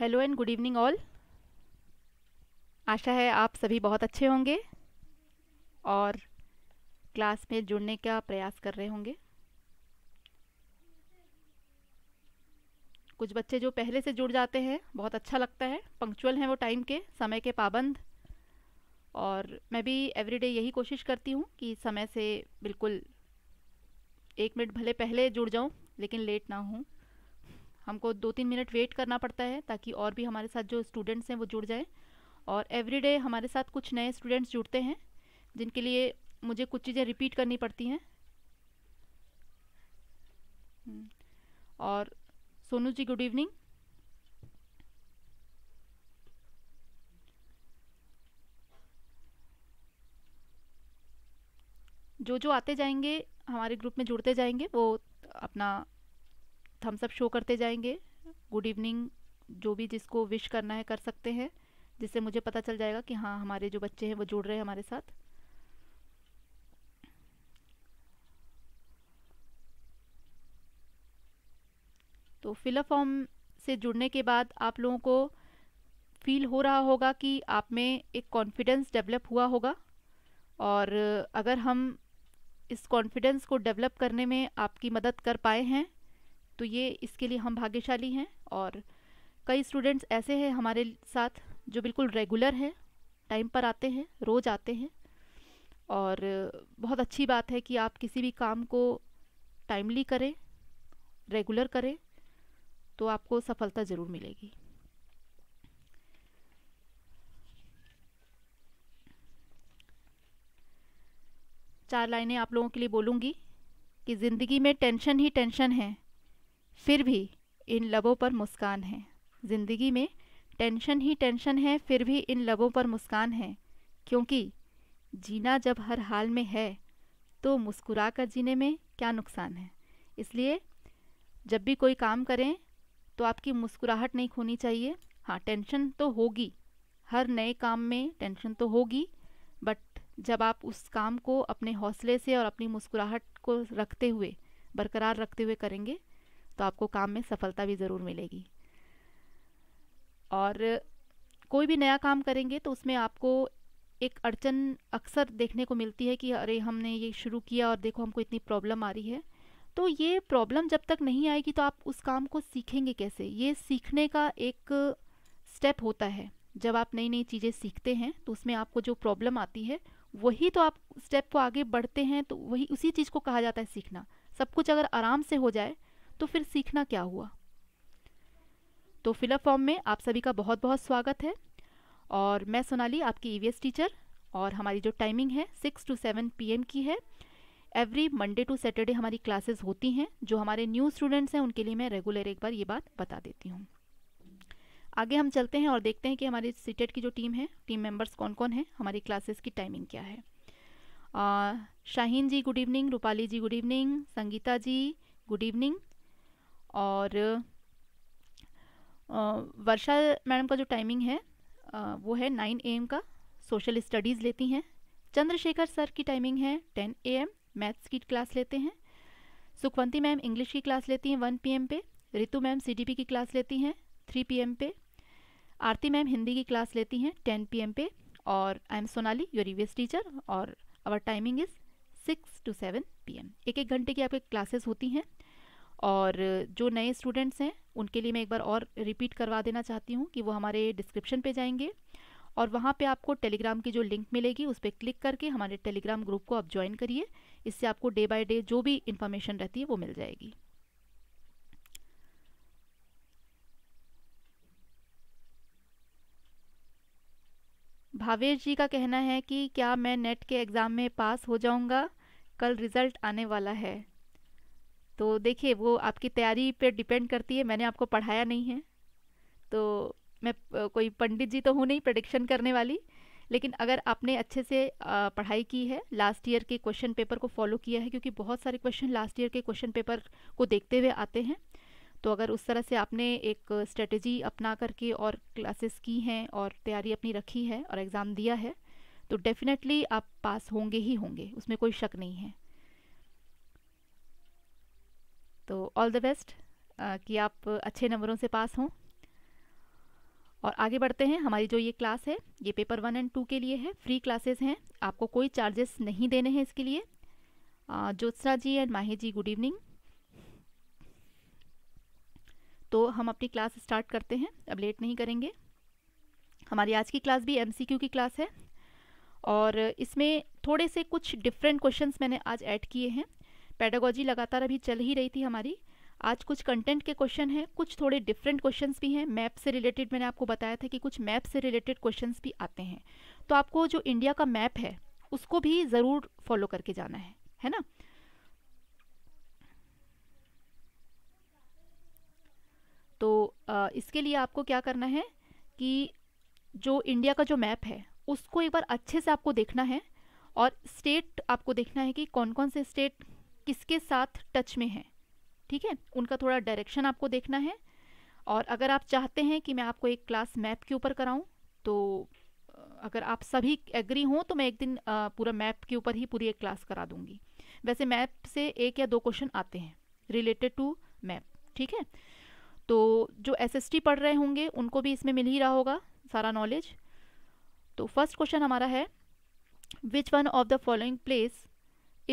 Hello and good evening all आशा है आप सभी बहुत अच्छे होंगे और क्लास में जुड़ने का प्रयास कर रहे होंगे कुछ बच्चे जो पहले से जुड़ जाते हैं बहुत अच्छा लगता है पंक्चुअल हैं वो टाइम के समय के पाबंद और मैं भी एवरीडे यही कोशिश करती हूँ कि समय से बिल्कुल एक मिनट भले पहले जुड़ जाऊँ लेकिन लेट ना हूँ हमको दो तीन मिनट वेट करना पड़ता है ताकि और भी हमारे साथ जो स्टूडेंट्स हैं वो जुड़ जाएँ और एवरीडे हमारे साथ कुछ नए स्टूडेंट्स जुड़ते हैं जिनके लिए मुझे कुछ चीज़ें रिपीट करनी पड़ती हैं हम्म, और सोनू जी गुड इवनिंग जो जो आते जाएंगे हमारे ग्रुप में जुड़ते जाएंगे वो अपना थम्स अप शो करते जाएंगे गुड इवनिंग जो भी जिसको विश करना है कर सकते हैं जिससे मुझे पता चल जाएगा कि हाँ हमारे जो बच्चे हैं वो जुड़ रहे हैं हमारे साथ तो फिलअप फॉर्म से जुड़ने के बाद आप लोगों को फील हो रहा होगा कि आप में एक कॉन्फिडेंस डेवलप हुआ होगा और अगर हम इस कॉन्फिडेंस को डेवलप करने में आपकी मदद कर पाए हैं तो ये इसके लिए हम भाग्यशाली हैं और कई स्टूडेंट्स ऐसे हैं हमारे साथ जो बिल्कुल रेगुलर हैं टाइम पर आते हैं रोज़ आते हैं और बहुत अच्छी बात है कि आप किसी भी काम को टाइमली करें रेगुलर करें तो आपको सफलता ज़रूर मिलेगी चार लाइनें आप लोगों के लिए बोलूँगी कि ज़िंदगी में टेंशन ही टेंशन है फिर भी इन लबों पर मुस्कान है ज़िंदगी में टेंशन ही टेंशन है फिर भी इन लबों पर मुस्कान है क्योंकि जीना जब हर हाल में है तो मुस्कुरा कर जीने में क्या नुकसान है इसलिए जब भी कोई काम करें तो आपकी मुस्कुराहट नहीं खोनी चाहिए हाँ टेंशन तो होगी हर नए काम में टेंशन तो होगी बट जब आप उस काम को अपने हौसले से और अपनी मुस्कुराहट को रखते हुए बरकरार रखते हुए करेंगे तो आपको काम में सफलता भी ज़रूर मिलेगी और कोई भी नया काम करेंगे तो उसमें आपको एक अड़चन अक्सर देखने को मिलती है कि अरे हमने ये शुरू किया और देखो हमको इतनी प्रॉब्लम आ रही है तो ये प्रॉब्लम जब तक नहीं आएगी तो आप उस काम को सीखेंगे कैसे ये सीखने का एक स्टेप होता है जब आप नई नई चीज़ें सीखते हैं तो उसमें आपको जो प्रॉब्लम आती है वही तो आप स्टेप को आगे बढ़ते हैं तो वही उसी चीज़ को कहा जाता है सीखना सब कुछ अगर आराम से हो जाए तो फिर सीखना क्या हुआ तो फिलअप फॉर्म में आप सभी का बहुत बहुत स्वागत है और मैं सोनाली आपकी ई e टीचर और हमारी जो टाइमिंग है सिक्स टू सेवन पी की है एवरी मंडे टू सैटरडे हमारी क्लासेस होती हैं जो हमारे न्यू स्टूडेंट्स हैं उनके लिए मैं रेगुलर एक बार ये बात बता देती हूँ आगे हम चलते हैं और देखते हैं कि हमारी सीटेट की जो टीम है टीम मेंबर्स कौन कौन हैं हमारी क्लासेस की टाइमिंग क्या है Shaheen ji good evening Rupali ji good evening Sangeeta ji good evening और वर्षा मैडम का जो टाइमिंग है वो है नाइन ए का सोशल स्टडीज़ लेती हैं चंद्रशेखर सर की टाइमिंग है टेन ए मैथ्स की क्लास लेते हैं सुखवंती मैम इंग्लिश की क्लास लेती हैं वन पी पे रितु मैम सी की क्लास लेती हैं थ्री पी पे आरती मैम हिंदी की क्लास लेती हैं टेन पी पे और I am Sonali your previous teacher और our timing is six to seven P एक एक घंटे की आपकी क्लासेस होती हैं और जो नए स्टूडेंट्स हैं उनके लिए मैं एक बार और रिपीट करवा देना चाहती हूँ कि वो हमारे डिस्क्रिप्शन पे जाएंगे और वहाँ पे आपको टेलीग्राम की जो लिंक मिलेगी उस पर क्लिक करके हमारे टेलीग्राम ग्रुप को आप ज्वाइन करिए इससे आपको डे बाय डे जो भी इन्फॉर्मेशन रहती है वो मिल जाएगी भावेश जी का कहना है कि क्या मैं नेट के एग्ज़ाम में पास हो जाऊंगा कल रिज़ल्ट आने वाला है तो देखिए वो आपकी तैयारी पे डिपेंड करती है मैंने आपको पढ़ाया नहीं है तो मैं कोई पंडित जी तो हूँ नहीं प्रडिक्शन करने वाली लेकिन अगर आपने अच्छे से पढ़ाई की है लास्ट ईयर के क्वेश्चन पेपर को फॉलो किया है क्योंकि बहुत सारे क्वेश्चन लास्ट ईयर के क्वेश्चन पेपर को देखते हुए आते हैं तो अगर उस तरह से आपने एक स्ट्रेटजी अपना करके और क्लासेस की हैं और तैयारी अपनी रखी है और एग्ज़ाम दिया है तो डेफ़िनेटली आप पास होंगे ही होंगे उसमें कोई शक नहीं है तो ऑल द बेस्ट कि आप अच्छे नंबरों से पास हों और आगे बढ़ते हैं हमारी जो ये क्लास है ये पेपर वन एंड टू के लिए है फ्री क्लासेस हैं आपको कोई चार्जेस नहीं देने हैं इसके लिए Jyotsna ji and Mahi ji good evening तो हम अपनी क्लास स्टार्ट करते हैं अब लेट नहीं करेंगे हमारी आज की क्लास भी एम की क्लास है और इसमें थोड़े से कुछ डिफरेंट क्वेश्चंस मैंने आज ऐड किए हैं पेडागोजी लगातार अभी चल ही रही थी हमारी आज कुछ कंटेंट के क्वेश्चन हैं कुछ थोड़े डिफरेंट क्वेश्चंस भी हैं मैप से रिलेटेड मैंने आपको बताया था कि कुछ मैप से रिलेटेड क्वेश्चंस भी आते हैं तो आपको जो इंडिया का मैप है उसको भी ज़रूर फॉलो करके जाना है है ना तो इसके लिए आपको क्या करना है कि जो इंडिया का जो मैप है उसको एक बार अच्छे से आपको देखना है और स्टेट आपको देखना है कि कौन कौन से स्टेट किसके साथ टच में हैं ठीक है उनका थोड़ा डायरेक्शन आपको देखना है और अगर आप चाहते हैं कि मैं आपको एक क्लास मैप के ऊपर कराऊं तो अगर आप सभी एग्री हों तो मैं एक दिन पूरा मैप के ऊपर ही पूरी एक क्लास करा दूंगी वैसे मैप से एक या दो क्वेश्चन आते हैं रिलेटेड टू मैप ठीक है तो जो एस पढ़ रहे होंगे उनको भी इसमें मिल ही रहा होगा सारा नॉलेज तो फर्स्ट क्वेश्चन हमारा है which one of the following place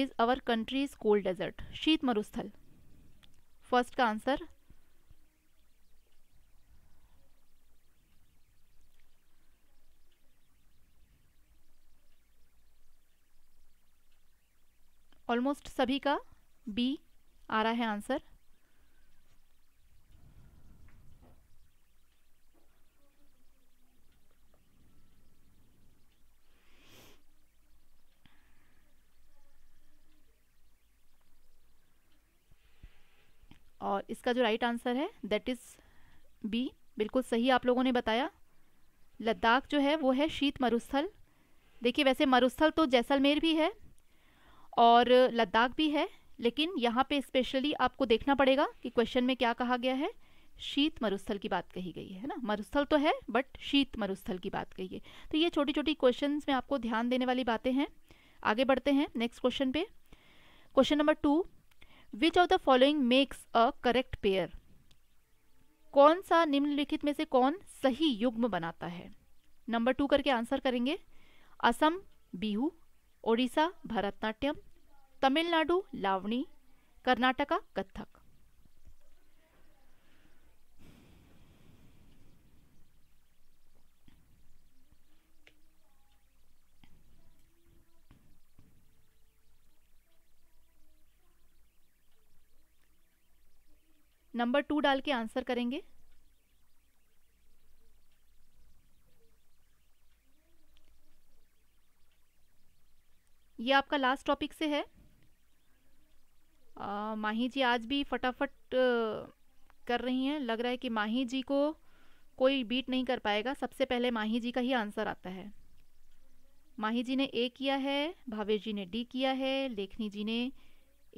is our countries cold desert शीत मरुस्थल फर्स्ट का आंसर ऑलमोस्ट सभी का बी आ रहा है आंसर और इसका जो राइट आंसर है दैट इज़ बी बिल्कुल सही आप लोगों ने बताया लद्दाख जो है वो है शीत मरुस्थल देखिए वैसे मरुस्थल तो जैसलमेर भी है और लद्दाख भी है लेकिन यहाँ पे स्पेशली आपको देखना पड़ेगा कि क्वेश्चन में क्या कहा गया है शीत मरुस्थल की बात कही गई है ना मरुस्थल तो है बट शीत मरुस्थल की बात कही है तो ये छोटी छोटी क्वेश्चन में आपको ध्यान देने वाली बातें हैं आगे बढ़ते हैं नेक्स्ट क्वेश्चन पे question number two which of the following makes a correct pair कौन सा निम्नलिखित में से कौन सही युग्म बनाता है नंबर टू करके आंसर करेंगे असम बिहू ओडिशा भरतनाट्यम तमिलनाडु लावणी कर्नाटका कथक नंबर टू डाल के आंसर करेंगे ये आपका लास्ट टॉपिक से है आ, माही जी आज भी फटाफट कर रही हैं लग रहा है कि माही जी को कोई बीट नहीं कर पाएगा सबसे पहले माही जी का ही आंसर आता है माही जी ने ए किया है भावेश जी ने डी किया है लेखनी जी ने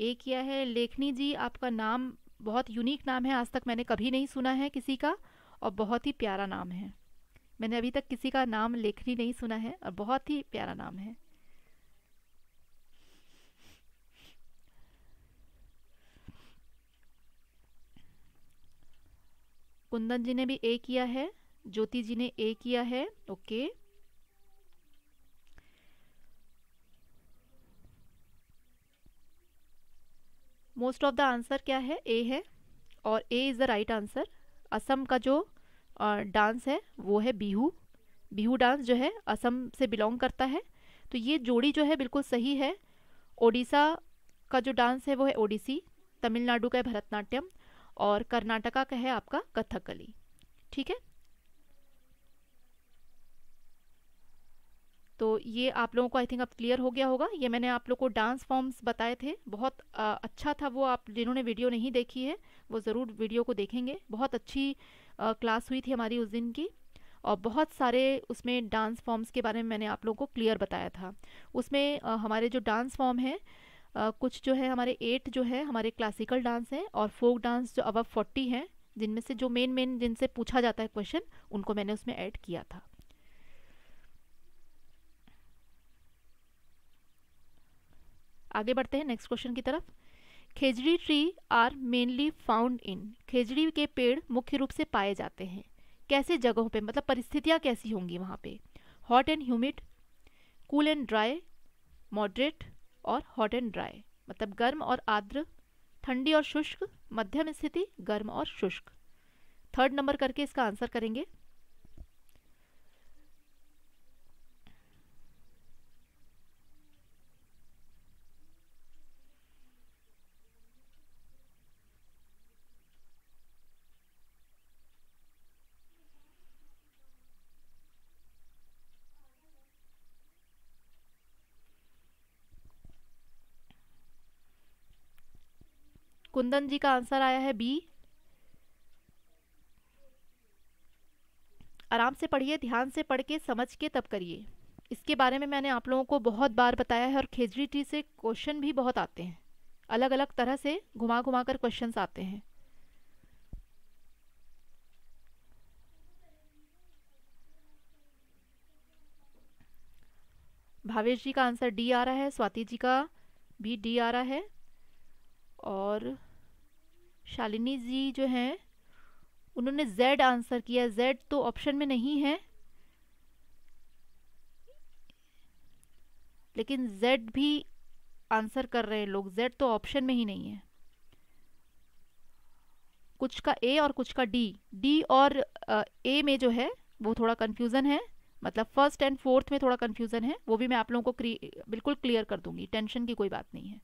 ए किया है लेखनी जी आपका नाम बहुत यूनिक नाम है आज तक मैंने कभी नहीं सुना है किसी का और बहुत ही प्यारा नाम है मैंने अभी तक किसी का नाम लेखनी नहीं सुना है और बहुत ही प्यारा नाम है कुंदन जी ने भी ए किया है ज्योति जी ने ए किया है okay most of the answer क्या है ए है और A is the right answer Assam का जो डांस है वो है बिहू बिहू डांस जो है असम से बिलोंग करता है तो ये जोड़ी जो है बिल्कुल सही है ओडिशा का जो डांस है वो है ओडिसी तमिलनाडु का है भरतनाट्यम और कर्नाटका का है आपका कथकली ठीक है तो ये आप लोगों को आई थिंक अब क्लियर हो गया होगा ये मैंने आप लोग को डांस फॉर्म्स बताए थे बहुत आ, अच्छा था वो आप जिन्होंने वीडियो नहीं देखी है वो ज़रूर वीडियो को देखेंगे बहुत अच्छी आ, क्लास हुई थी हमारी उस दिन की और बहुत सारे उसमें डांस फॉर्म्स के बारे में मैंने आप लोगों को क्लियर बताया था उसमें आ, हमारे जो डांस फॉर्म हैं कुछ जो है हमारे एट जो है हमारे क्लासिकल डांस हैं और फोक डांस जो अब फोर्टी हैं जिनमें से जो मेन मेन जिनसे पूछा जाता है क्वेश्चन उनको मैंने उसमें ऐड किया था आगे बढ़ते हैं नेक्स्ट क्वेश्चन की तरफ khejri tree are mainly found in khejri के पेड़ मुख्य रूप से पाए जाते हैं कैसे जगहों पे मतलब परिस्थितियाँ कैसी होंगी वहाँ पे hot and humid cool and dry moderate और हॉट एंड ड्राई मतलब गर्म और आर्द्र ठंडी और शुष्क मध्यम स्थिति गर्म और शुष्क थर्ड नंबर करके इसका आंसर करेंगे कुंदन जी का आंसर आया है बी आराम से पढ़िए ध्यान से पढ़ के समझ के तब करिए इसके बारे में मैंने आप लोगों को बहुत बार बताया है और खेजड़ी टी से क्वेश्चन भी बहुत आते हैं अलग अलग तरह से घुमा घुमा कर क्वेश्चन आते हैं भावेश जी का आंसर डी आ रहा है स्वाति जी का भी डी आ रहा है और शालिनी जी जो हैं उन्होंने जेड आंसर किया जेड तो ऑप्शन में नहीं है लेकिन जेड भी आंसर कर रहे हैं लोग जेड तो ऑप्शन में ही नहीं है कुछ का ए और कुछ का डी डी और ए में जो है वो थोड़ा कन्फ्यूज़न है मतलब फर्स्ट एंड फोर्थ में थोड़ा कन्फ्यूज़न है वो भी मैं आप लोगों को बिल्कुल क्लियर कर दूंगी टेंशन की कोई बात नहीं है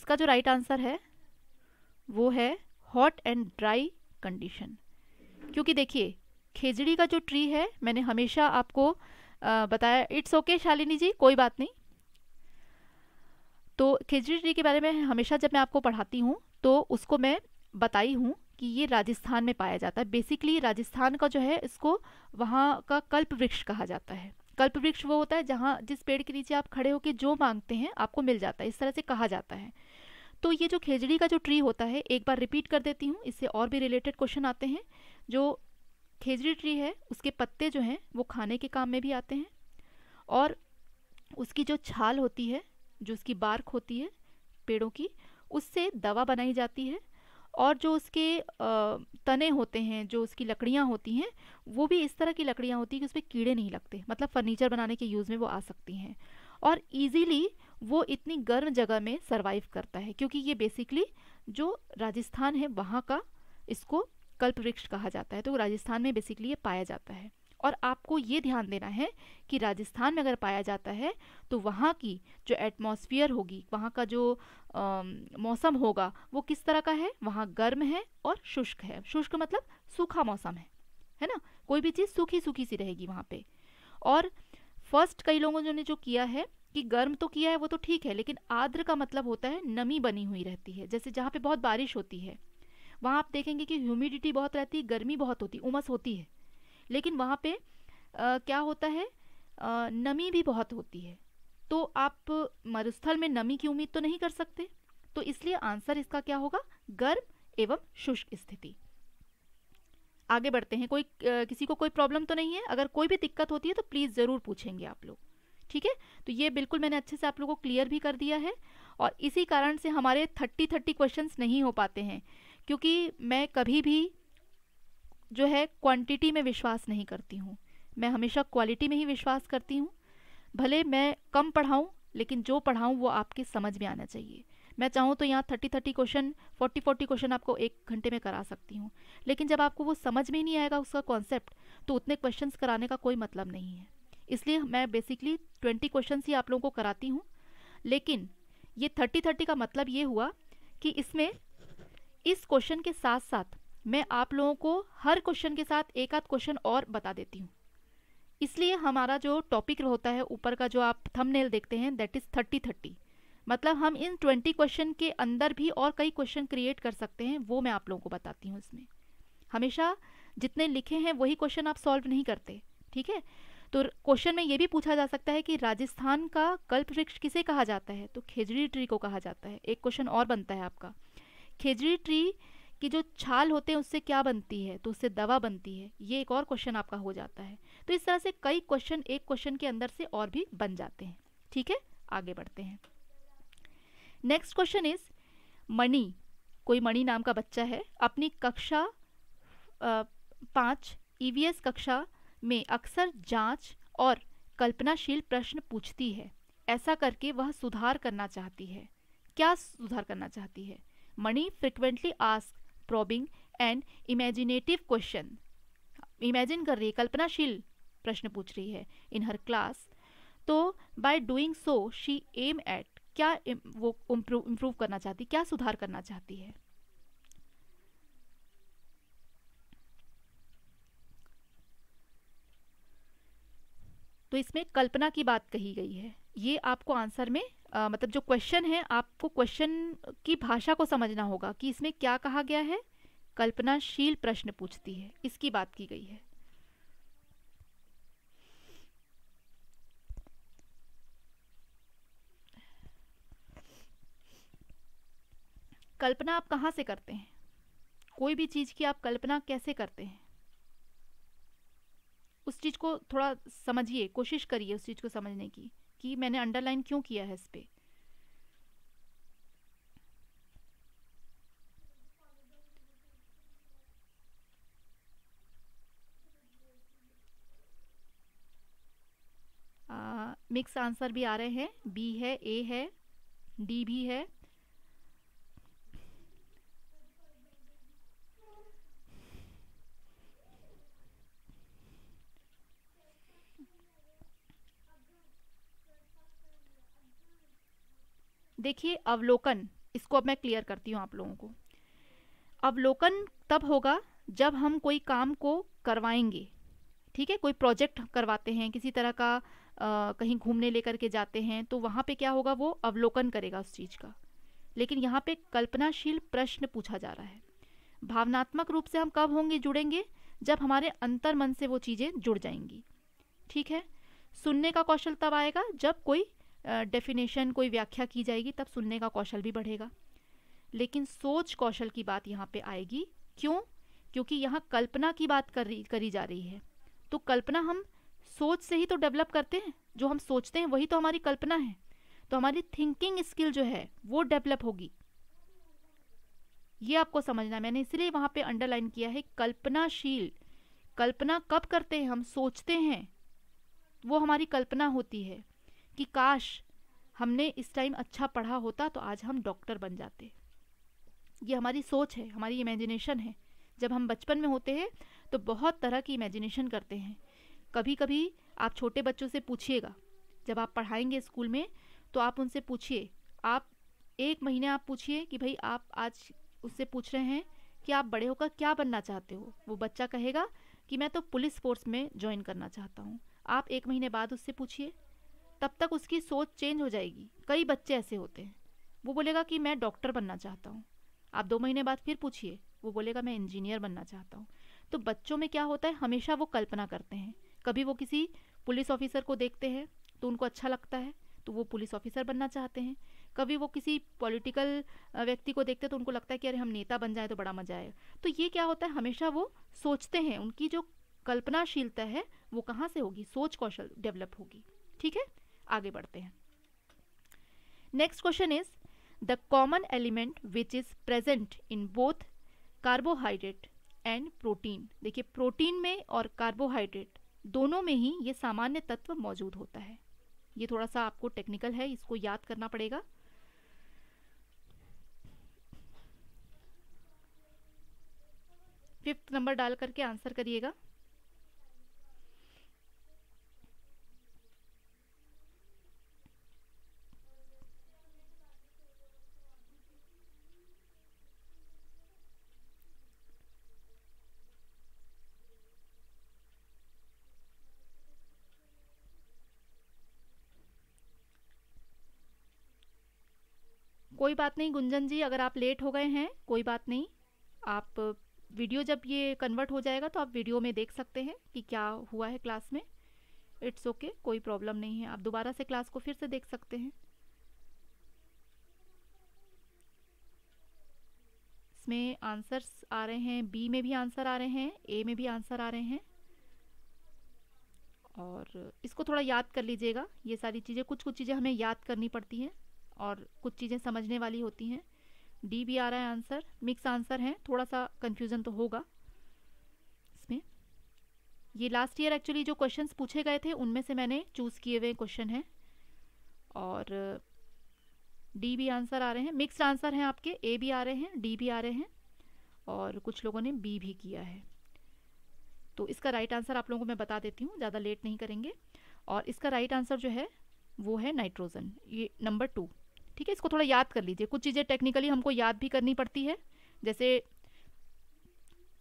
इसका जो राइट आंसर है वो है हॉट एंड ड्राई कंडीशन क्योंकि देखिए खेजड़ी का जो ट्री है मैंने हमेशा आपको आ, बताया इट्स ओके शालिनी जी कोई बात नहीं तो खेजड़ी ट्री के बारे में हमेशा जब मैं आपको पढ़ाती हूँ तो उसको मैं बताई हूँ कि ये राजस्थान में पाया जाता है बेसिकली राजस्थान का जो है इसको वहाँ का कल्प वृक्ष कहा जाता है कल्प वृक्ष वो होता है जहाँ जिस पेड़ के नीचे आप खड़े होकर जो मांगते हैं आपको मिल जाता है इस तरह से कहा जाता है तो ये जो खेजड़ी का जो ट्री होता है एक बार रिपीट कर देती हूँ इससे और भी रिलेटेड क्वेश्चन आते हैं जो खेजड़ी ट्री है उसके पत्ते जो हैं वो खाने के काम में भी आते हैं और उसकी जो छाल होती है जो उसकी बार्क होती है पेड़ों की उससे दवा बनाई जाती है और जो उसके तने होते हैं जो उसकी लकड़ियाँ होती हैं वो भी इस तरह की लकड़ियाँ होती हैं कि उस पर कीड़े नहीं लगते मतलब फर्नीचर बनाने के यूज़ में वो आ सकती हैं और ईजीली वो इतनी गर्म जगह में सर्वाइव करता है क्योंकि ये बेसिकली जो राजस्थान है वहाँ का इसको कल्प वृक्ष कहा जाता है तो राजस्थान में बेसिकली ये पाया जाता है और आपको ये ध्यान देना है कि राजस्थान में अगर पाया जाता है तो वहाँ की जो एटमॉस्फियर होगी वहाँ का जो मौसम होगा वो किस तरह का है वहाँ गर्म है और शुष्क है शुष्क मतलब सूखा मौसम है है ना कोई भी चीज़ सूखी सूखी सी रहेगी वहाँ पे और फर्स्ट कई लोगों ने जो किया है कि गर्म तो किया है वो तो ठीक है लेकिन आर्द्र का मतलब होता है नमी बनी हुई रहती है जैसे जहाँ पे बहुत बारिश होती है वहाँ आप देखेंगे कि ह्यूमिडिटी बहुत रहती है गर्मी बहुत होती उमस होती है लेकिन वहाँ पे आ, क्या होता है आ, नमी भी बहुत होती है तो आप मरुस्थल में नमी की उम्मीद तो नहीं कर सकते तो इसलिए आंसर इसका क्या होगा गर्म एवं शुष्क स्थिति आगे बढ़ते हैं कोई किसी को कोई प्रॉब्लम तो नहीं है अगर कोई भी दिक्कत होती है तो प्लीज़ ज़रूर पूछेंगे आप लोग ठीक है तो ये बिल्कुल मैंने अच्छे से आप लोगों को क्लियर भी कर दिया है और इसी कारण से हमारे थर्टी थर्टी क्वेश्चन नहीं हो पाते हैं क्योंकि मैं कभी भी जो है क्वांटिटी में विश्वास नहीं करती हूँ मैं हमेशा क्वालिटी में ही विश्वास करती हूँ भले मैं कम पढ़ाऊँ लेकिन जो पढ़ाऊँ वो आपके समझ में आना चाहिए मैं चाहूँ तो यहाँ thirty thirty question forty forty question आपको एक घंटे में करा सकती हूँ लेकिन जब आपको वो समझ में नहीं आएगा उसका कॉन्सेप्ट तो उतने क्वेश्चंस कराने का कोई मतलब नहीं है इसलिए मैं बेसिकली ट्वेंटी क्वेश्चन ही आप लोगों को कराती हूँ लेकिन ये थर्टी थर्टी का मतलब ये हुआ कि इसमें इस क्वेश्चन के साथ साथ मैं आप लोगों को हर क्वेश्चन के साथ एक आध क्वेश्चन और बता देती हूँ इसलिए हमारा जो टॉपिक होता है ऊपर का जो आप थंबनेल देखते हैं दैट इज़ थर्टी थर्टी मतलब हम इन ट्वेंटी क्वेश्चन के अंदर भी और कई क्वेश्चन क्रिएट कर सकते हैं वो मैं आप लोगों को बताती हूँ इसमें हमेशा जितने लिखे हैं वही क्वेश्चन आप सॉल्व नहीं करते ठीक है तो क्वेश्चन में ये भी पूछा जा सकता है कि राजस्थान का कल्प वृक्ष किसे कहा जाता है तो खेजड़ी ट्री को कहा जाता है एक क्वेश्चन और बनता है आपका खेजड़ी ट्री की जो छाल होते हैं उससे क्या बनती है तो उससे दवा बनती है ये एक और क्वेश्चन आपका हो जाता है तो इस तरह से कई क्वेश्चन एक क्वेश्चन के अंदर से और भी बन जाते हैं ठीक है आगे बढ़ते हैं नेक्स्ट क्वेश्चन इज मणि कोई मणि नाम का बच्चा है अपनी कक्षा पाँच ईवीएस e कक्षा में अक्सर जांच और कल्पनाशील प्रश्न पूछती है ऐसा करके वह सुधार करना चाहती है क्या सुधार करना चाहती है Mani frequently ask probing and imaginative question imagine कर रही है कल्पनाशील प्रश्न पूछ रही है इन हर क्लास तो by doing so she aim at क्या वो इम्प्रूव करना चाहती क्या सुधार करना चाहती है तो इसमें कल्पना की बात कही गई है ये आपको आंसर में आ, मतलब जो क्वेश्चन है आपको क्वेश्चन की भाषा को समझना होगा कि इसमें क्या कहा गया है कल्पनाशील प्रश्न पूछती है इसकी बात की गई है कल्पना आप कहाँ से करते हैं कोई भी चीज़ की आप कल्पना कैसे करते हैं उस चीज़ को थोड़ा समझिए कोशिश करिए उस चीज़ को समझने की कि मैंने अंडरलाइन क्यों किया है इस पर मिक्स आंसर भी आ रहे हैं बी है ए है डी भी है देखिए अवलोकन इसको अब मैं क्लियर करती हूँ आप लोगों को अवलोकन तब होगा जब हम कोई काम को करवाएंगे ठीक है कोई प्रोजेक्ट करवाते हैं किसी तरह का आ, कहीं घूमने लेकर के जाते हैं तो वहाँ पे क्या होगा वो अवलोकन करेगा उस चीज़ का लेकिन यहाँ पे कल्पनाशील प्रश्न पूछा जा रहा है भावनात्मक रूप से हम कब होंगे जुड़ेंगे जब हमारे अंतर मन से वो चीज़ें जुड़ जाएंगी ठीक है सुनने का कौशल तब आएगा जब कोई डेफिनेशन कोई व्याख्या की जाएगी तब सुनने का कौशल भी बढ़ेगा लेकिन सोच कौशल की बात यहाँ पे आएगी क्यों क्योंकि यहाँ कल्पना की बात कर रही करी जा रही है तो कल्पना हम सोच से ही तो डेवलप करते हैं जो हम सोचते हैं वही तो हमारी कल्पना है तो हमारी थिंकिंग स्किल जो है वो डेवलप होगी ये आपको समझना है मैंने इसलिए वहाँ पे अंडरलाइन किया है कल्पनाशील कल्पना कब करते हैं हम सोचते हैं वो हमारी कल्पना होती है कि काश हमने इस टाइम अच्छा पढ़ा होता तो आज हम डॉक्टर बन जाते ये हमारी सोच है हमारी इमेजिनेशन है जब हम बचपन में होते हैं तो बहुत तरह की इमेजिनेशन करते हैं कभी कभी आप छोटे बच्चों से पूछिएगा जब आप पढ़ाएंगे स्कूल में तो आप उनसे पूछिए आप एक महीने आप पूछिए कि भाई आप आज उससे पूछ रहे हैं कि आप बड़े होकर क्या बनना चाहते हो वो बच्चा कहेगा कि मैं तो पुलिस फोर्स में ज्वाइन करना चाहता हूँ आप एक महीने बाद उससे पूछिए तब तक उसकी सोच चेंज हो जाएगी कई बच्चे ऐसे होते हैं वो बोलेगा कि मैं डॉक्टर बनना चाहता हूँ आप दो महीने बाद फिर पूछिए वो बोलेगा मैं इंजीनियर बनना चाहता हूँ तो बच्चों में क्या होता है हमेशा वो कल्पना करते हैं कभी वो किसी पुलिस ऑफिसर को देखते हैं तो उनको अच्छा लगता है तो वो पुलिस ऑफिसर बनना चाहते हैं कभी वो किसी पॉलिटिकल व्यक्ति को देखते हैं तो उनको लगता है कि अरे हम नेता बन जाए तो बड़ा मजा आए तो ये क्या होता है हमेशा वो सोचते हैं उनकी जो कल्पनाशीलता है वो कहाँ से होगी सोच कौशल डेवलप होगी ठीक है आगे बढ़ते हैं next question is the common element which is present in both carbohydrate and protein देखिए प्रोटीन में और कार्बोहाइड्रेट दोनों में ही ये सामान्य तत्व मौजूद होता है ये थोड़ा सा आपको टेक्निकल है इसको याद करना पड़ेगा फिफ्थ नंबर डाल करके आंसर करिएगा कोई बात नहीं गुंजन जी अगर आप लेट हो गए हैं कोई बात नहीं आप वीडियो जब ये कन्वर्ट हो जाएगा तो आप वीडियो में देख सकते हैं कि क्या हुआ है क्लास में इट्स ओके okay, कोई प्रॉब्लम नहीं है आप दोबारा से क्लास को फिर से देख सकते हैं इसमें आंसर्स आ रहे हैं बी में भी आंसर आ रहे हैं ए में भी आंसर आ रहे हैं और इसको थोड़ा याद कर लीजिएगा ये सारी चीज़ें कुछ कुछ चीज़ें हमें याद करनी पड़ती हैं और कुछ चीज़ें समझने वाली होती हैं डी भी आ रहा है आंसर मिक्स आंसर हैं थोड़ा सा कन्फ्यूज़न तो होगा इसमें ये लास्ट ईयर एक्चुअली जो क्वेश्चंस पूछे गए थे उनमें से मैंने चूज़ किए हुए क्वेश्चन हैं और डी भी आंसर आ रहे हैं मिक्स आंसर हैं आपके ए भी आ रहे हैं डी भी आ रहे हैं और कुछ लोगों ने बी भी किया है तो इसका राइट आंसर आप लोगों को मैं बता देती हूँ ज़्यादा लेट नहीं करेंगे और इसका राइट आंसर जो है वो है नाइट्रोजन ये नंबर टू ठीक है इसको थोड़ा याद कर लीजिए कुछ चीज़ें टेक्निकली हमको याद भी करनी पड़ती है जैसे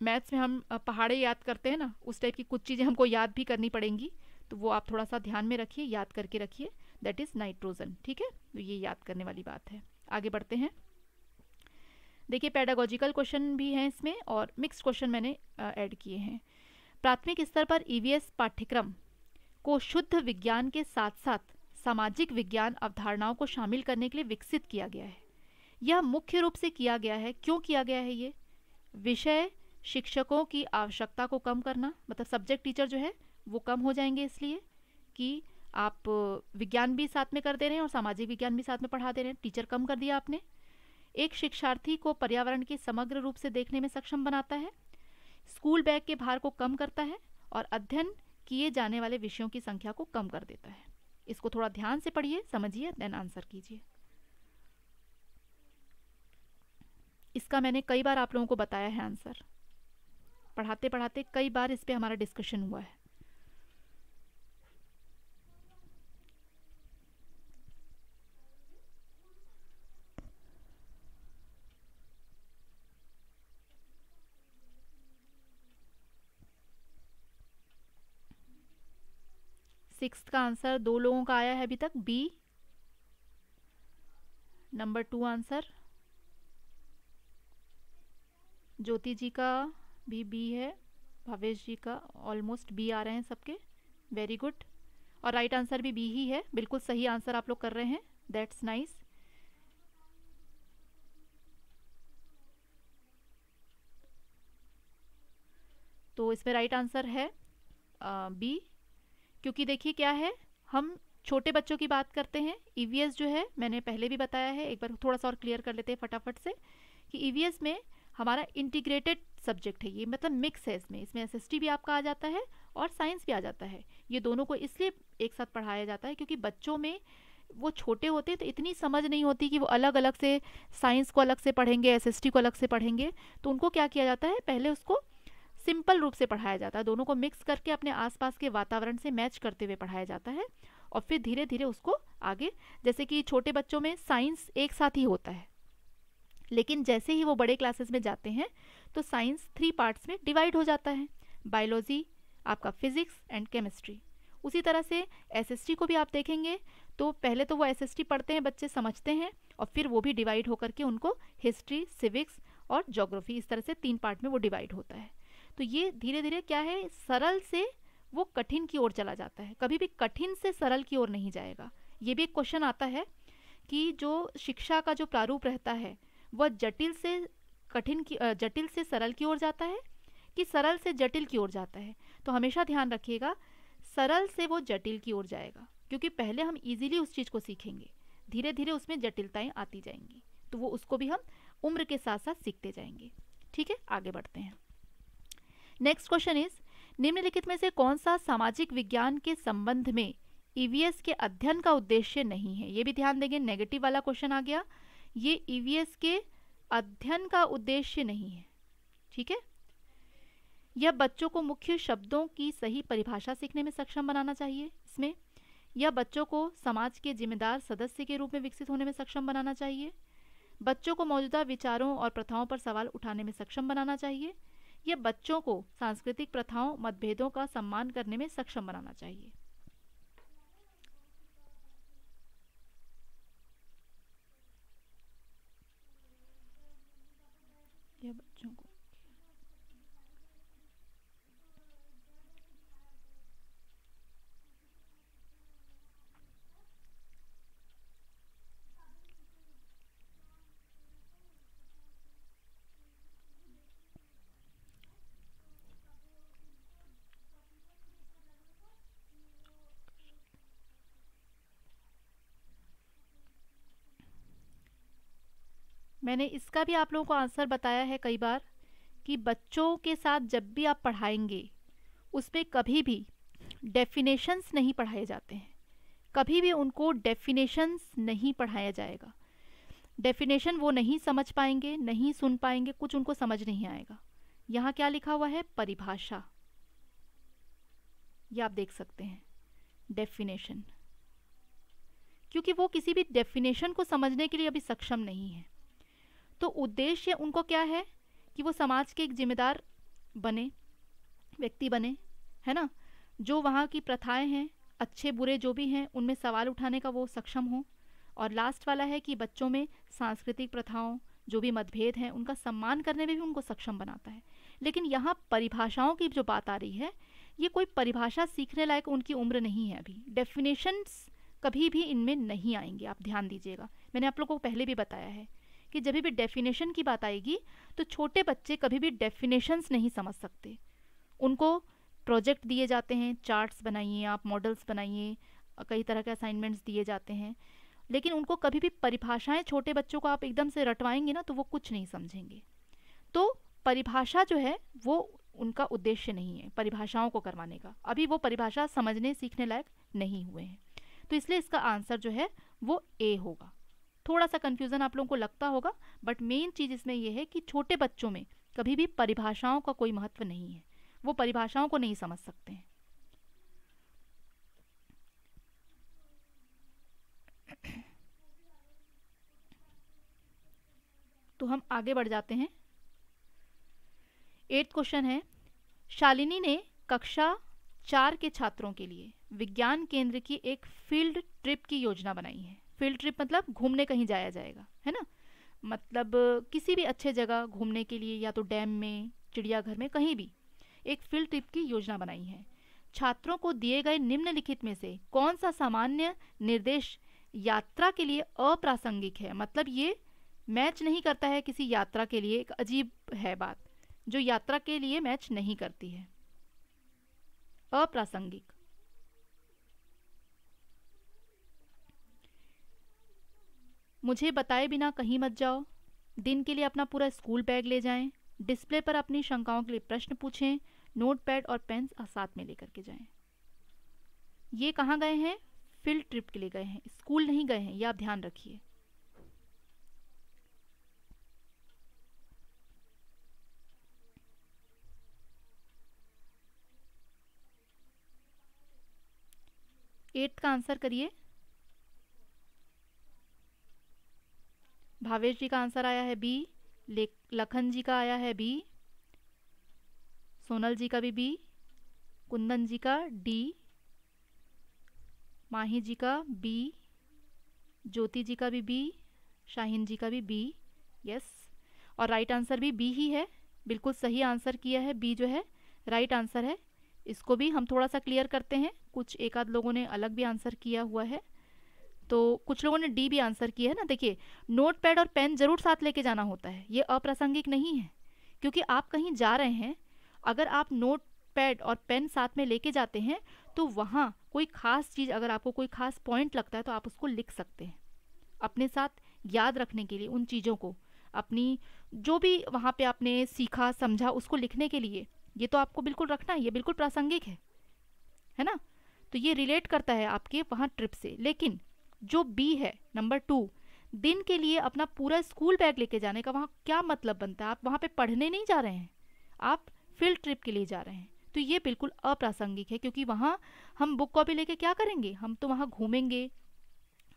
मैथ्स में हम पहाड़े याद करते हैं ना उस टाइप की कुछ चीज़ें हमको याद भी करनी पड़ेंगी तो वो आप थोड़ा सा ध्यान में रखिए याद करके रखिए दैट इज़ नाइट्रोजन ठीक है तो ये याद करने वाली बात है आगे बढ़ते हैं देखिए पैडागोजिकल क्वेश्चन भी हैं इसमें और मिक्स क्वेश्चन मैंने ऐड किए हैं प्राथमिक स्तर पर ई e पाठ्यक्रम को शुद्ध विज्ञान के साथ साथ सामाजिक विज्ञान अवधारणाओं को शामिल करने के लिए विकसित किया गया है यह मुख्य रूप से किया गया है क्यों किया गया है ये विषय शिक्षकों की आवश्यकता को कम करना मतलब सब्जेक्ट टीचर जो है वो कम हो जाएंगे इसलिए कि आप विज्ञान भी साथ में कर दे रहे हैं और सामाजिक विज्ञान भी साथ में पढ़ा दे रहे हैं टीचर कम कर दिया आपने एक शिक्षार्थी को पर्यावरण के समग्र रूप से देखने में सक्षम बनाता है स्कूल बैग के भार को कम करता है और अध्ययन किए जाने वाले विषयों की संख्या को कम कर देता है इसको थोड़ा ध्यान से पढ़िए समझिए देन आंसर कीजिए इसका मैंने कई बार आप लोगों को बताया है आंसर पढ़ाते पढ़ाते कई बार इस पर हमारा डिस्कशन हुआ है सिक्स का आंसर दो लोगों का आया है अभी तक B number two answer Jyoti ji का भी बी है भावेश जी का ऑलमोस्ट बी आ रहे हैं सबके वेरी गुड और राइट right आंसर भी बी ही है बिल्कुल सही आंसर आप लोग कर रहे हैं दैट्स नाइस nice. तो इसमें राइट आंसर है बी क्योंकि देखिए क्या है हम छोटे बच्चों की बात करते हैं ई e जो है मैंने पहले भी बताया है एक बार थोड़ा सा और क्लियर कर लेते हैं फटाफट से कि ई e में हमारा इंटीग्रेटेड सब्जेक्ट है ये मतलब मिक्स है इसमें इसमें एस भी आपका आ जाता है और साइंस भी आ जाता है ये दोनों को इसलिए एक साथ पढ़ाया जाता है क्योंकि बच्चों में वो छोटे होते हैं तो इतनी समझ नहीं होती कि वो अलग अलग से साइंस को अलग से पढ़ेंगे एस को अलग से पढ़ेंगे तो उनको क्या किया जाता है पहले उसको सिंपल रूप से पढ़ाया जाता है दोनों को मिक्स करके अपने आसपास के वातावरण से मैच करते हुए पढ़ाया जाता है और फिर धीरे धीरे उसको आगे जैसे कि छोटे बच्चों में साइंस एक साथ ही होता है लेकिन जैसे ही वो बड़े क्लासेस में जाते हैं तो साइंस थ्री पार्ट्स में डिवाइड हो जाता है बायोलॉजी आपका फिजिक्स एंड केमिस्ट्री उसी तरह से एसएसटी को भी आप देखेंगे तो पहले तो वो एसएसटी पढ़ते हैं बच्चे समझते हैं और फिर वो भी डिवाइड होकर के उनको हिस्ट्री सिविक्स और जोग्राफी इस तरह से तीन पार्ट में वो डिवाइड होता है तो ये धीरे धीरे क्या है सरल से वो कठिन की ओर चला जाता है कभी भी कठिन से सरल की ओर नहीं जाएगा ये भी एक क्वेश्चन आता है कि जो शिक्षा का जो प्रारूप रहता है वह जटिल से कठिन की जटिल से सरल की ओर जाता है कि सरल से जटिल की ओर जाता है तो हमेशा ध्यान रखिएगा सरल से वो जटिल की ओर जाएगा क्योंकि पहले हम इजीली उस चीज़ को सीखेंगे धीरे धीरे उसमें जटिलताएं आती जाएंगी तो वो उसको भी हम उम्र के साथ साथ सीखते जाएंगे ठीक है आगे बढ़ते हैं नेक्स्ट क्वेश्चन इज निम्नलिखित में से कौन सा सामाजिक विज्ञान के संबंध में ईवीएस e के अध्ययन का उद्देश्य नहीं है ये भी ध्यान देंगे नेगेटिव वाला क्वेश्चन आ गया ये ईवीएस e के अध्ययन का उद्देश्य नहीं है ठीक है यह बच्चों को मुख्य शब्दों की सही परिभाषा सीखने में सक्षम बनाना चाहिए इसमें यह बच्चों को समाज के जिम्मेदार सदस्य के रूप में विकसित होने में सक्षम बनाना चाहिए बच्चों को मौजूदा विचारों और प्रथाओं पर सवाल उठाने में सक्षम बनाना चाहिए यह बच्चों को सांस्कृतिक प्रथाओं मतभेदों का सम्मान करने में सक्षम बनाना चाहिए मैंने इसका भी आप लोगों को आंसर बताया है कई बार कि बच्चों के साथ जब भी आप पढ़ाएंगे उस पर कभी भी डेफिनेशंस नहीं पढ़ाए जाते हैं कभी भी उनको डेफिनेशंस नहीं पढ़ाया जाएगा डेफिनेशन वो नहीं समझ पाएंगे नहीं सुन पाएंगे कुछ उनको समझ नहीं आएगा यहाँ क्या लिखा हुआ है परिभाषा ये आप देख सकते हैं डेफिनेशन क्योंकि वो किसी भी डेफिनेशन को समझने के लिए अभी सक्षम नहीं है तो उद्देश्य उनको क्या है कि वो समाज के एक जिम्मेदार बने व्यक्ति बने है ना जो वहाँ की प्रथाएं हैं अच्छे बुरे जो भी हैं उनमें सवाल उठाने का वो सक्षम हो और लास्ट वाला है कि बच्चों में सांस्कृतिक प्रथाओं जो भी मतभेद हैं उनका सम्मान करने में भी उनको सक्षम बनाता है लेकिन यहाँ परिभाषाओं की जो बात आ रही है ये कोई परिभाषा सीखने लायक उनकी उम्र नहीं है अभी डेफिनेशंस कभी भी इनमें नहीं आएंगे आप ध्यान दीजिएगा मैंने आप लोगों को पहले भी बताया है कि जब भी डेफिनेशन की बात आएगी तो छोटे बच्चे कभी भी डेफिनेशंस नहीं समझ सकते उनको प्रोजेक्ट दिए जाते हैं चार्ट्स बनाइए आप मॉडल्स बनाइए कई तरह के असाइनमेंट्स दिए जाते हैं लेकिन उनको कभी भी परिभाषाएं छोटे बच्चों को आप एकदम से रटवाएंगे ना तो वो कुछ नहीं समझेंगे तो परिभाषा जो है वो उनका उद्देश्य नहीं है परिभाषाओं को करवाने का अभी वो परिभाषा समझने सीखने लायक नहीं हुए हैं तो इसलिए इसका आंसर जो है वो ए होगा थोड़ा सा कन्फ्यूज़न आप लोगों को लगता होगा बट मेन चीज़ इसमें यह है कि छोटे बच्चों में कभी भी परिभाषाओं का कोई महत्व नहीं है वो परिभाषाओं को नहीं समझ सकते हैं तो हम आगे बढ़ जाते हैं एट्थ क्वेश्चन है शालिनी ने कक्षा चार के छात्रों के लिए विज्ञान केंद्र की एक फील्ड ट्रिप की योजना बनाई है फील्ड ट्रिप मतलब घूमने कहीं जाया जाएगा है ना मतलब किसी भी अच्छे जगह घूमने के लिए या तो डैम में चिड़ियाघर में कहीं भी एक फील्ड ट्रिप की योजना बनाई है छात्रों को दिए गए निम्नलिखित में से कौन सा सामान्य निर्देश यात्रा के लिए अप्रासंगिक है मतलब ये मैच नहीं करता है किसी यात्रा के लिए एक अजीब है बात जो यात्रा के लिए मैच नहीं करती है अप्रासंगिक मुझे बताए बिना कहीं मत जाओ दिन के लिए अपना पूरा स्कूल बैग ले जाएं, डिस्प्ले पर अपनी शंकाओं के लिए प्रश्न पूछें नोटपैड और पेन साथ में लेकर के जाएं। ये कहाँ गए हैं फील्ड ट्रिप के लिए गए हैं स्कूल नहीं गए हैं ये आप ध्यान रखिए एट्थ का आंसर करिए भावेश जी का आंसर आया है बी लखन जी का आया है बी सोनल जी का भी बी कुंदन जी का डी माही जी का बी ज्योति जी का भी बी शाहीन जी का भी बी यस और राइट आंसर भी बी ही है बिल्कुल सही आंसर किया है बी जो है राइट आंसर है इसको भी हम थोड़ा सा क्लियर करते हैं कुछ एक आध लोगों ने अलग भी आंसर किया हुआ है तो कुछ लोगों ने डी भी आंसर किया है ना देखिए नोट पैड और पेन ज़रूर साथ लेके जाना होता है ये अप्रासंगिक नहीं है क्योंकि आप कहीं जा रहे हैं अगर आप नोट पैड और पेन साथ में लेके जाते हैं तो वहाँ कोई ख़ास चीज़ अगर आपको कोई ख़ास पॉइंट लगता है तो आप उसको लिख सकते हैं अपने साथ याद रखने के लिए उन चीज़ों को अपनी जो भी वहाँ पे आपने सीखा समझा उसको लिखने के लिए ये तो आपको बिल्कुल रखना है ये बिल्कुल प्रासंगिक है है ना तो ये रिलेट करता है आपके वहाँ ट्रिप से लेकिन जो बी है नंबर टू दिन के लिए अपना पूरा स्कूल बैग लेके जाने का वहाँ क्या मतलब बनता है आप वहाँ पे पढ़ने नहीं जा रहे हैं आप फील्ड ट्रिप के लिए जा रहे हैं तो ये बिल्कुल अप्रासंगिक है क्योंकि वहाँ हम बुक कॉपी लेके क्या करेंगे हम तो वहाँ घूमेंगे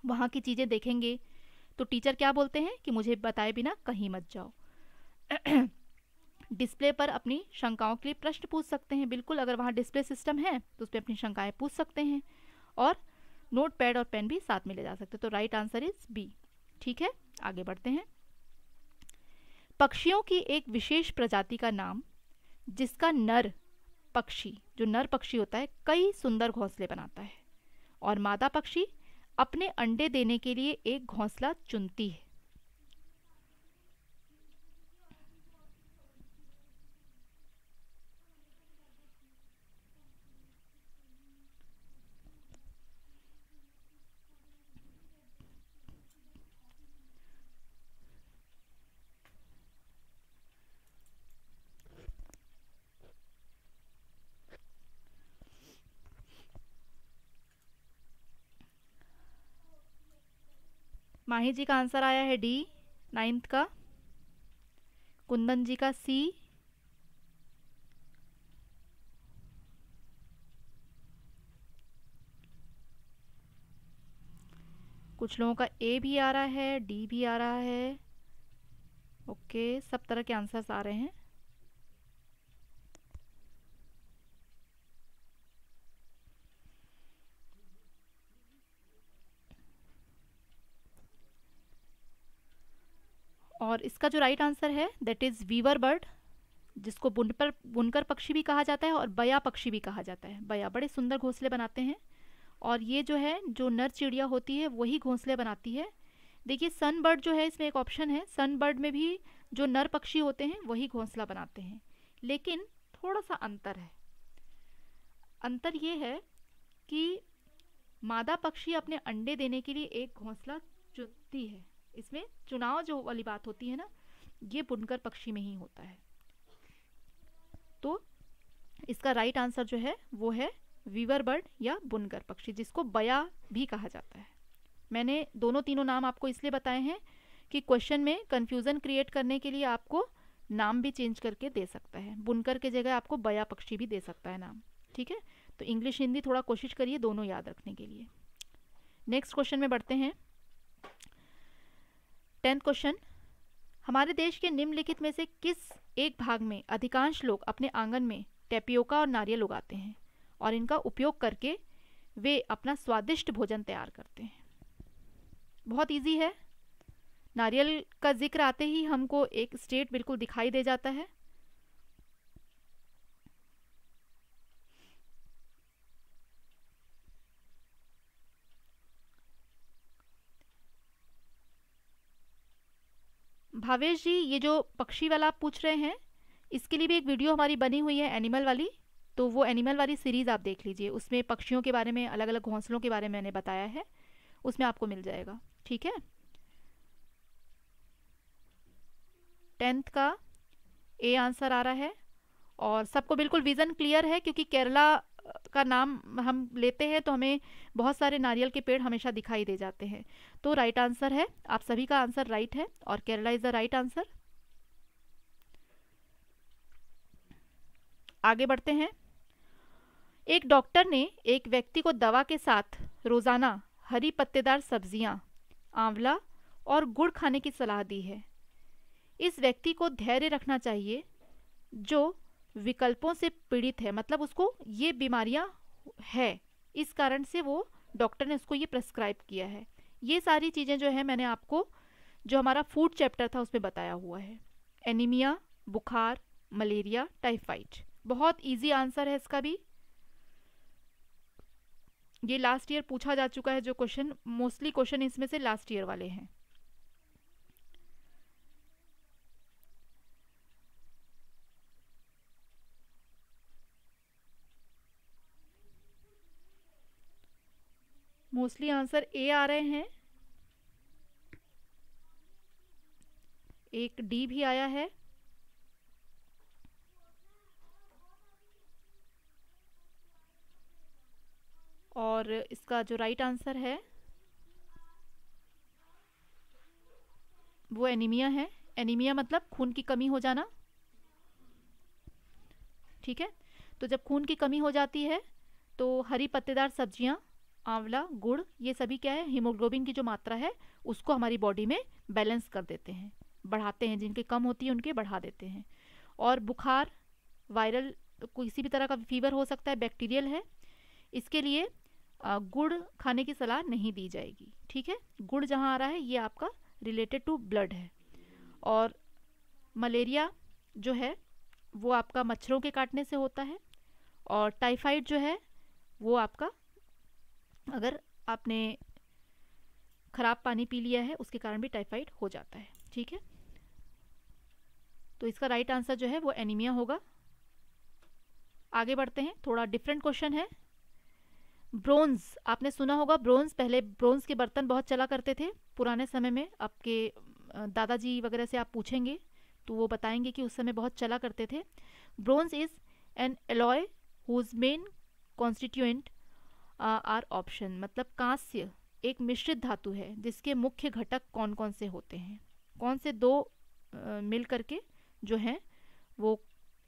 वहाँ की चीज़ें देखेंगे तो टीचर क्या बोलते हैं कि मुझे बताए बिना कहीं मत जाओ डिस्प्ले पर अपनी शंकाओं के लिए प्रश्न पूछ सकते हैं बिल्कुल अगर वहाँ डिस्प्ले सिस्टम है तो उस पर अपनी शंकाएँ पूछ सकते हैं और नोट पैड और पेन भी साथ में ले जा सकते हैं तो राइट आंसर इज बी ठीक है आगे बढ़ते हैं पक्षियों की एक विशेष प्रजाति का नाम जिसका नर पक्षी जो नर पक्षी होता है कई सुंदर घोंसले बनाता है और मादा पक्षी अपने अंडे देने के लिए एक घोंसला चुनती है माही जी का आंसर आया है डी नाइन्थ का कुंदन जी का सी कुछ लोगों का ए भी आ रहा है डी भी आ रहा है ओके सब तरह के आंसर्स आ रहे हैं और इसका जो राइट आंसर है दैट इज़ वीवर बर्ड जिसको बुनपर बुनकर पक्षी भी कहा जाता है और बया पक्षी भी कहा जाता है बया बड़े सुंदर घोंसले बनाते हैं और ये जो है जो नर चिड़िया होती है वही घोंसले बनाती है देखिए सन बर्ड जो है इसमें एक ऑप्शन है सन बर्ड में भी जो नर पक्षी होते हैं वही घोंसला बनाते हैं लेकिन थोड़ा सा अंतर है अंतर ये है कि मादा पक्षी अपने अंडे देने के लिए एक घोंसला चुनती है इसमें चुनाव जो वाली बात होती है ना ये बुनकर पक्षी में ही होता है तो इसका राइट आंसर जो है वो है वीवर बर्ड या बुनकर पक्षी जिसको बया भी कहा जाता है मैंने दोनों तीनों नाम आपको इसलिए बताए हैं कि क्वेश्चन में कन्फ्यूज़न क्रिएट करने के लिए आपको नाम भी चेंज करके दे सकता है बुनकर के जगह आपको बया पक्षी भी दे सकता है नाम ठीक है तो इंग्लिश हिंदी थोड़ा कोशिश करिए दोनों याद रखने के लिए नेक्स्ट क्वेश्चन में बढ़ते हैं टेंथ क्वेश्चन हमारे देश के निम्नलिखित में से किस एक भाग में अधिकांश लोग अपने आंगन में टेपियोका और नारियल उगाते हैं और इनका उपयोग करके वे अपना स्वादिष्ट भोजन तैयार करते हैं बहुत इजी है नारियल का जिक्र आते ही हमको एक स्टेट बिल्कुल दिखाई दे जाता है भावेश जी ये जो पक्षी वाला आप पूछ रहे हैं इसके लिए भी एक वीडियो हमारी बनी हुई है एनिमल वाली तो वो एनिमल वाली सीरीज़ आप देख लीजिए उसमें पक्षियों के बारे में अलग अलग घोंसलों के बारे में मैंने बताया है उसमें आपको मिल जाएगा ठीक है टेंथ का ए आंसर आ रहा है और सबको बिल्कुल विज़न क्लियर है क्योंकि केरला का नाम हम लेते हैं तो हमें बहुत सारे नारियल के पेड़ हमेशा दिखाई दे जाते हैं तो राइट आंसर है आप सभी का आंसर राइट है और Kerala is the right answer आगे बढ़ते हैं एक डॉक्टर ने एक व्यक्ति को दवा के साथ रोजाना हरी पत्तेदार सब्जियां, आंवला और गुड़ खाने की सलाह दी है इस व्यक्ति को धैर्य रखना चाहिए जो विकल्पों से पीड़ित है मतलब उसको ये बीमारियां है इस कारण से वो डॉक्टर ने उसको ये प्रेस्क्राइब किया है ये सारी चीज़ें जो है मैंने आपको जो हमारा फूड चैप्टर था उसमें बताया हुआ है एनीमिया बुखार मलेरिया टाइफाइड बहुत इजी आंसर है इसका भी ये लास्ट ईयर पूछा जा चुका है जो क्वेश्चन मोस्टली क्वेश्चन इसमें से लास्ट ईयर वाले हैं मोस्टली आंसर ए आ रहे हैं एक डी भी आया है और इसका जो राइट आंसर है वो एनीमिया है एनीमिया मतलब खून की कमी हो जाना ठीक है तो जब खून की कमी हो जाती है तो हरी पत्तेदार सब्जियां आंवला गुड़ ये सभी क्या है हीमोग्लोबिन की जो मात्रा है उसको हमारी बॉडी में बैलेंस कर देते हैं बढ़ाते हैं जिनके कम होती है उनके बढ़ा देते हैं और बुखार वायरल किसी भी तरह का फीवर हो सकता है बैक्टीरियल है इसके लिए गुड़ खाने की सलाह नहीं दी जाएगी ठीक है गुड़ जहाँ आ रहा है ये आपका रिलेटेड टू ब्लड है और मलेरिया जो है वो आपका मच्छरों के काटने से होता है और टाइफाइड जो है वो आपका अगर आपने ख़राब पानी पी लिया है उसके कारण भी टाइफाइड हो जाता है ठीक है तो इसका राइट आंसर जो है वो एनीमिया होगा आगे बढ़ते हैं थोड़ा डिफरेंट क्वेश्चन है ब्रोंज आपने सुना होगा ब्रोंज पहले ब्रोंज के बर्तन बहुत चला करते थे पुराने समय में आपके दादाजी वगैरह से आप पूछेंगे तो वो बताएंगे कि उस समय बहुत चला करते थे bronze is an alloy whose main constituent are option मतलब कांस्य एक मिश्रित धातु है जिसके मुख्य घटक कौन कौन से होते हैं कौन से दो आ, मिल करके जो है वो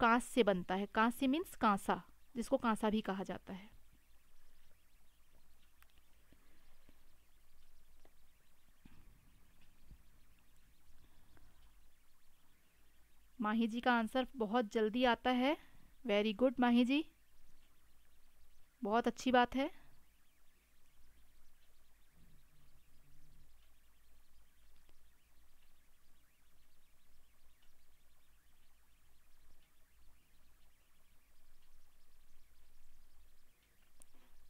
कांस्य बनता है कांस्य मीन्स कांसा जिसको कांसा भी कहा जाता है माही जी का आंसर बहुत जल्दी आता है वेरी गुड माही जी बहुत अच्छी बात है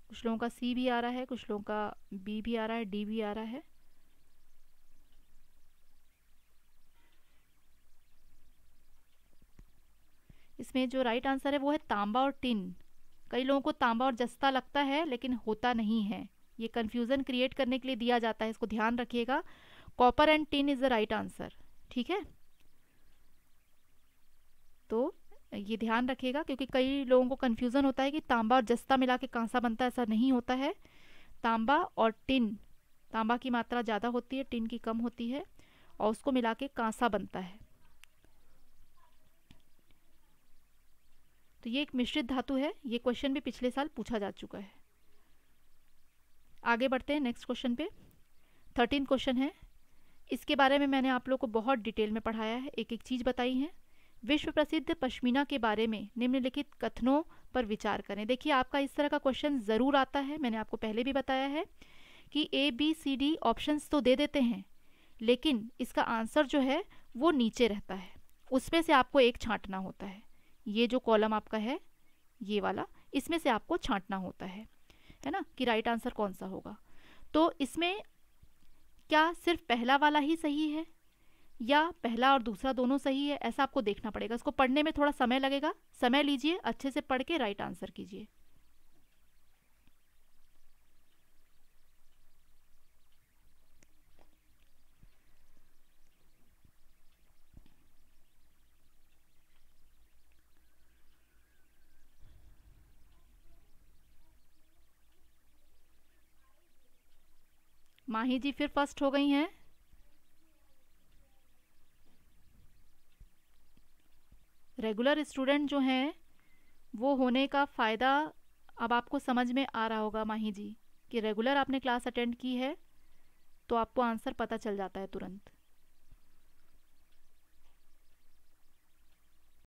कुछ लोगों का सी भी आ रहा है कुछ लोगों का बी भी आ रहा है डी भी आ रहा है इसमें जो राइट आंसर है वो है तांबा और टिन कई लोगों को तांबा और जस्ता लगता है लेकिन होता नहीं है ये कन्फ्यूज़न क्रिएट करने के लिए दिया जाता है इसको ध्यान रखिएगा copper and tin is the right answer ठीक है तो ये ध्यान रखिएगा क्योंकि कई लोगों को कन्फ्यूज़न होता है कि तांबा और जस्ता मिला के कांसा बनता है ऐसा नहीं होता है तांबा और टिन तांबा की मात्रा ज़्यादा होती है टिन की कम होती है और उसको मिला के कांसा बनता है तो ये एक मिश्रित धातु है ये क्वेश्चन भी पिछले साल पूछा जा चुका है आगे बढ़ते हैं नेक्स्ट क्वेश्चन पे थर्टीन क्वेश्चन है इसके बारे में मैंने आप लोग को बहुत डिटेल में पढ़ाया है एक एक चीज़ बताई है विश्व प्रसिद्ध पश्मीना के बारे में निम्नलिखित कथनों पर विचार करें देखिए आपका इस तरह का क्वेश्चन ज़रूर आता है मैंने आपको पहले भी बताया है कि A B C D options तो दे देते हैं लेकिन इसका आंसर जो है वो नीचे रहता है उसमें से आपको एक छांटना होता है ये जो कॉलम आपका है ये वाला इसमें से आपको छांटना होता है है ना कि राइट आंसर कौन सा होगा तो इसमें क्या सिर्फ पहला वाला ही सही है या पहला और दूसरा दोनों सही है ऐसा आपको देखना पड़ेगा इसको पढ़ने में थोड़ा समय लगेगा समय लीजिए अच्छे से पढ़ के राइट आंसर कीजिए माही जी फिर फर्स्ट हो गई हैं रेगुलर स्टूडेंट जो हैं वो होने का फ़ायदा अब आपको समझ में आ रहा होगा माही जी कि रेगुलर आपने क्लास अटेंड की है तो आपको आंसर पता चल जाता है तुरंत